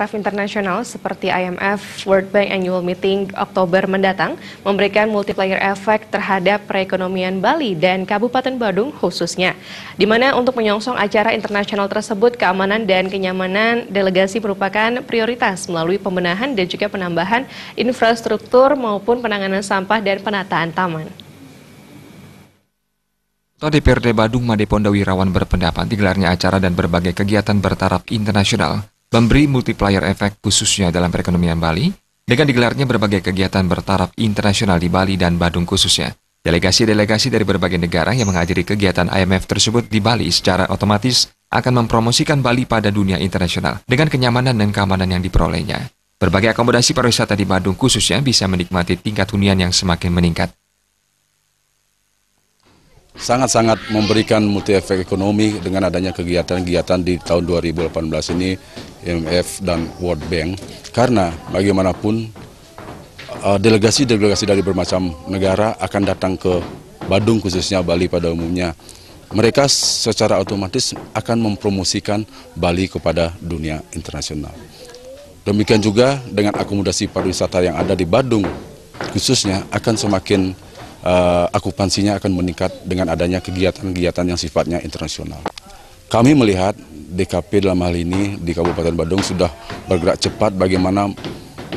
IMF internasional seperti IMF World Bank Annual Meeting Oktober mendatang memberikan multiplier efek terhadap perekonomian Bali dan Kabupaten Badung khususnya. Di mana untuk menyongsong acara internasional tersebut, keamanan dan kenyamanan delegasi merupakan prioritas melalui pembenahan dan juga penambahan infrastruktur maupun penanganan sampah dan penataan taman. Ketua DPRD Badung Made Pondawirawan berpendapat digelarnya acara dan berbagai kegiatan bertaraf internasional memberi multiplier efek khususnya dalam perekonomian Bali dengan digelarnya berbagai kegiatan bertaraf internasional di Bali dan Badung khususnya. Delegasi-delegasi dari berbagai negara yang menghadiri kegiatan IMF tersebut di Bali secara otomatis akan mempromosikan Bali pada dunia internasional dengan kenyamanan dan keamanan yang diperolehnya. Berbagai akomodasi pariwisata di Badung khususnya bisa menikmati tingkat hunian yang semakin meningkat sangat-sangat memberikan multi efek ekonomi dengan adanya kegiatan-kegiatan di tahun 2018 ini IMF dan World Bank karena bagaimanapun uh, delegasi-delegasi dari bermacam negara akan datang ke Badung khususnya Bali pada umumnya. Mereka secara otomatis akan mempromosikan Bali kepada dunia internasional. Demikian juga dengan akomodasi pariwisata yang ada di Badung khususnya akan semakin uh, akupansinya akan meningkat dengan adanya kegiatan-kegiatan yang sifatnya internasional. Kami melihat DKP dalam hal ini di Kabupaten Badung sudah bergerak cepat bagaimana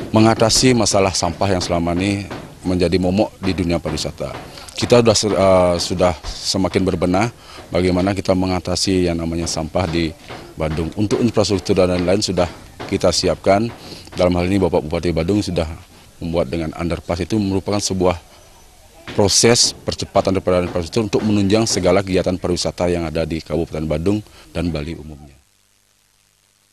mengatasi masalah sampah yang selama ini menjadi momok di dunia pariwisata. Kita sudah uh, sudah semakin berbenah bagaimana kita mengatasi yang namanya sampah di Badung. Untuk infrastruktur dan lain-lain sudah kita siapkan. Dalam hal ini Bapak Bupati Badung sudah membuat dengan underpass itu merupakan sebuah proses percepatan daripada infrastruktur untuk menunjang segala kegiatan pariwisata yang ada di Kabupaten Badung dan Bali umumnya.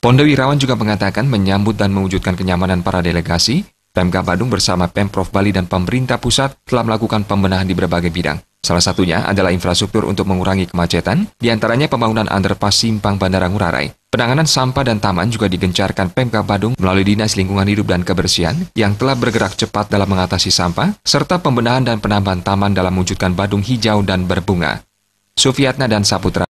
Ponda Wirawan juga mengatakan menyambut dan mewujudkan kenyamanan para delegasi, Pemka Badung bersama Pemprov Bali dan pemerintah pusat telah melakukan pembenahan di berbagai bidang. Salah satunya adalah infrastruktur untuk mengurangi kemacetan, diantaranya pembangunan underpass Simpang Bandara Ngurah Rai. Penanganan sampah dan taman juga digencarkan Pemkab Badung melalui Dinas Lingkungan Hidup dan Kebersihan yang telah bergerak cepat dalam mengatasi sampah, serta pembenahan dan penambahan taman dalam mewujudkan Badung hijau dan berbunga. Sufiatna dan Saputra